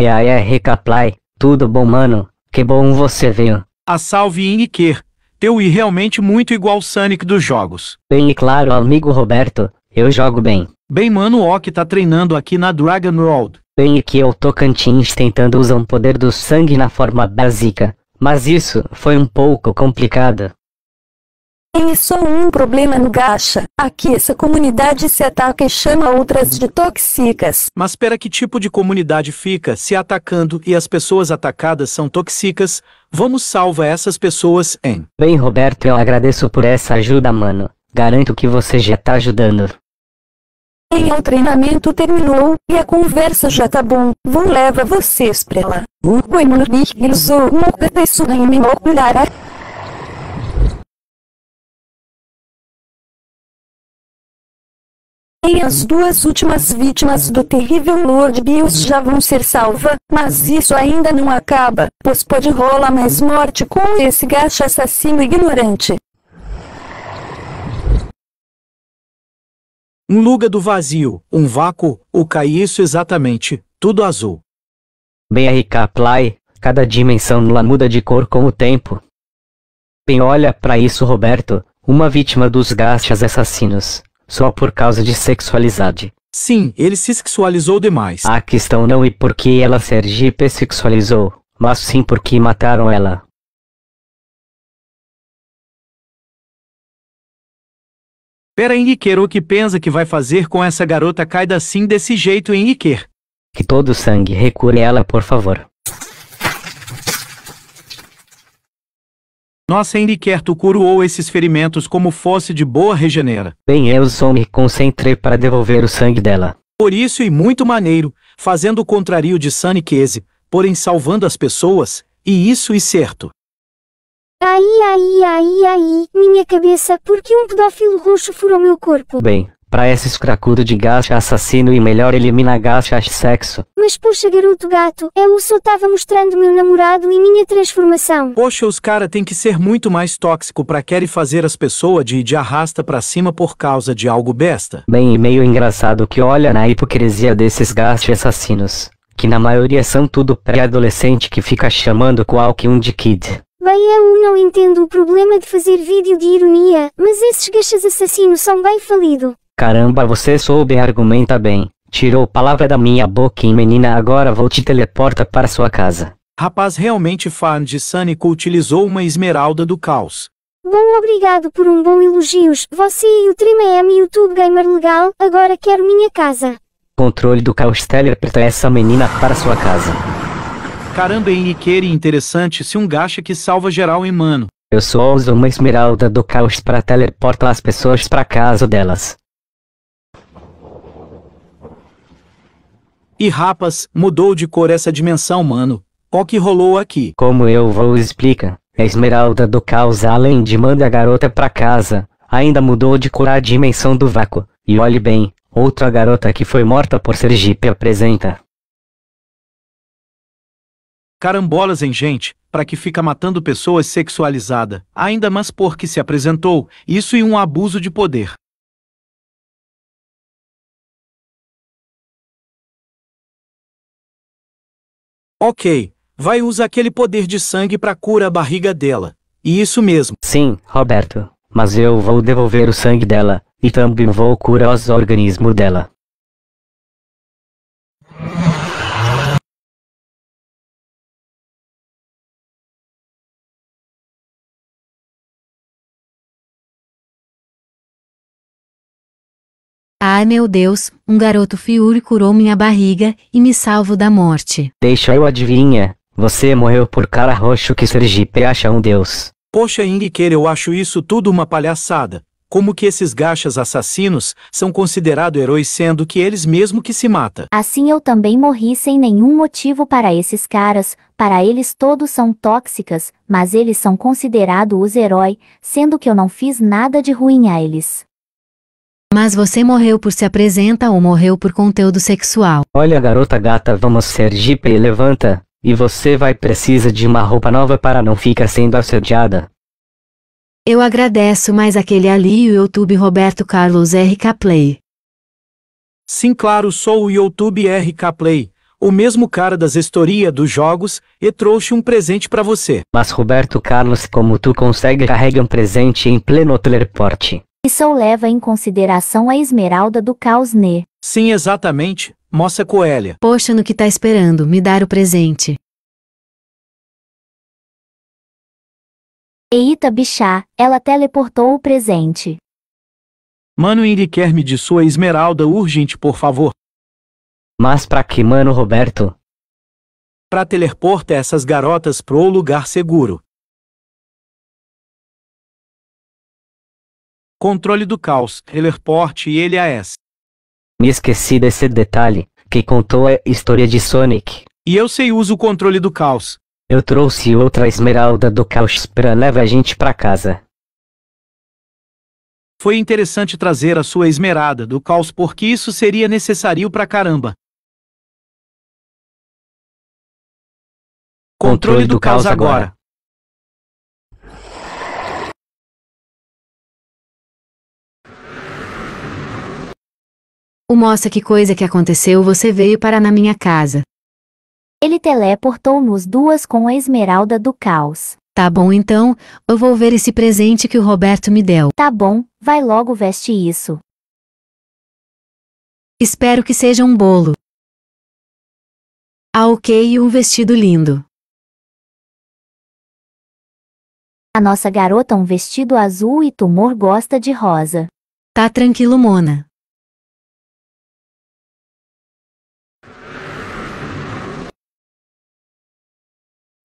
E aí, é tudo bom, mano? Que bom você veio. A salve Iniker, teu e realmente muito igual Sonic dos jogos. Bem, claro, amigo Roberto, eu jogo bem. Bem, mano, o que tá treinando aqui na Dragon Road. Bem, que eu tô cantinho tentando usar o poder do sangue na forma básica, mas isso foi um pouco complicado. Tem só um problema no gacha. Aqui essa comunidade se ataca e chama outras de tóxicas. Mas pera que tipo de comunidade fica se atacando e as pessoas atacadas são tóxicas? Vamos salvar essas pessoas, hein? Bem, Roberto, eu agradeço por essa ajuda, mano. Garanto que você já tá ajudando. E o treinamento terminou, e a conversa já tá bom. Vou levar vocês pra lá. O que usou uma cabeça em me as duas últimas vítimas do terrível Lord Bills já vão ser salvas, mas isso ainda não acaba, pois pode rolar mais morte com esse gacha assassino ignorante. Um lugar do vazio, um vácuo, o que é isso exatamente, tudo azul. BRK Play, cada dimensão lá muda de cor com o tempo. Bem, olha para isso, Roberto, uma vítima dos gachas assassinos só por causa de sexualidade. Sim, ele se sexualizou demais. A ah, questão não é porque ela Sergipe sexualizou, mas sim porque mataram ela. Pera Iker, o que pensa que vai fazer com essa garota caída assim desse jeito, Iker? Que todo sangue recure ela, por favor. Nossa Henriquer coroou curou esses ferimentos como fosse de boa regenera. Bem eu só me concentrei para devolver o sangue dela. Por isso e muito maneiro, fazendo o contrário de Sunny Saniquese, porém salvando as pessoas, e isso e certo. Ai, ai, ai, ai, minha cabeça, porque um pedófilo roxo furou meu corpo. Bem, Pra esses cracudo de gacha assassino e melhor elimina gacha sexo. Mas poxa garoto gato, eu só tava mostrando meu namorado e minha transformação. Poxa os cara tem que ser muito mais tóxico pra querer fazer as pessoas de, de arrasta pra cima por causa de algo besta. Bem e meio engraçado que olha na hipocrisia desses gacha assassinos. Que na maioria são tudo pré-adolescente que fica chamando qualquer um de kid. Bem, eu não entendo o problema de fazer vídeo de ironia, mas esses gachas assassinos são bem falido. Caramba, você soube argumenta bem. Tirou palavra da minha boca e menina agora vou te teleporta para sua casa. Rapaz realmente fã de Sânico utilizou uma esmeralda do caos. Bom obrigado por um bom elogios, você e o Trimem YouTube Gamer Legal, agora quero minha casa. Controle do caos teleporta essa menina para sua casa. Caramba e interessante se um gacha que salva geral em mano. Eu só uso uma esmeralda do caos para teleportar as pessoas para casa delas. E rapaz, mudou de cor essa dimensão, mano. O que rolou aqui? Como eu vou explicar? A esmeralda do caos, além de manda a garota pra casa, ainda mudou de cor a dimensão do vácuo. E olhe bem, outra garota que foi morta por Sergipe apresenta. Carambolas, em gente, para que fica matando pessoas sexualizada, ainda mais porque se apresentou, isso e um abuso de poder. Ok, vai usar aquele poder de sangue para curar a barriga dela. E isso mesmo. Sim, Roberto. Mas eu vou devolver o sangue dela, e também vou curar os organismos dela. Ai meu Deus, um garoto fiúre curou minha barriga e me salvo da morte. Deixa eu adivinhar. Você morreu por cara roxo que Sergipe acha um deus. Poxa Ingquer eu acho isso tudo uma palhaçada. Como que esses gachas assassinos são considerados heróis sendo que eles mesmo que se mata? Assim eu também morri sem nenhum motivo para esses caras, para eles todos são tóxicas, mas eles são considerados os heróis, sendo que eu não fiz nada de ruim a eles. Mas você morreu por se apresenta ou morreu por conteúdo sexual. Olha garota gata, vamos ser e levanta. E você vai precisa de uma roupa nova para não ficar sendo assediada. Eu agradeço mais aquele ali o YouTube Roberto Carlos RK Play. Sim claro, sou o YouTube RK Play, o mesmo cara das historias dos jogos, e trouxe um presente para você. Mas Roberto Carlos, como tu consegue carregar um presente em pleno teleporte? e só leva em consideração a esmeralda do caos né? Sim, exatamente, moça coelha. Poxa, no que tá esperando, me dar o presente. Eita bichá, ela teleportou o presente. Mano quer me de sua esmeralda urgente, por favor. Mas pra que, mano Roberto? Pra teleportar essas garotas pro lugar seguro. Controle do caos, Hellerport e LAS. Me esqueci desse detalhe, que contou a história de Sonic. E eu sei uso o controle do caos. Eu trouxe outra esmeralda do caos pra levar a gente pra casa. Foi interessante trazer a sua esmeralda do caos porque isso seria necessário pra caramba. Controle do, do caos agora. O moça que coisa que aconteceu você veio para na minha casa. Ele teleportou-nos duas com a esmeralda do caos. Tá bom então, eu vou ver esse presente que o Roberto me deu. Tá bom, vai logo veste isso. Espero que seja um bolo. Ah ok e um vestido lindo. A nossa garota um vestido azul e tumor gosta de rosa. Tá tranquilo, Mona.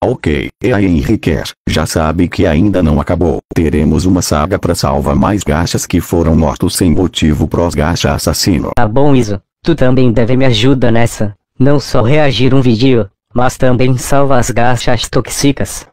Ok, e aí Henriquer, já sabe que ainda não acabou. Teremos uma saga pra salvar mais gachas que foram mortos sem motivo pros gacha assassino. Tá bom Iso, tu também deve me ajuda nessa. Não só reagir um vídeo, mas também salva as gachas tóxicas.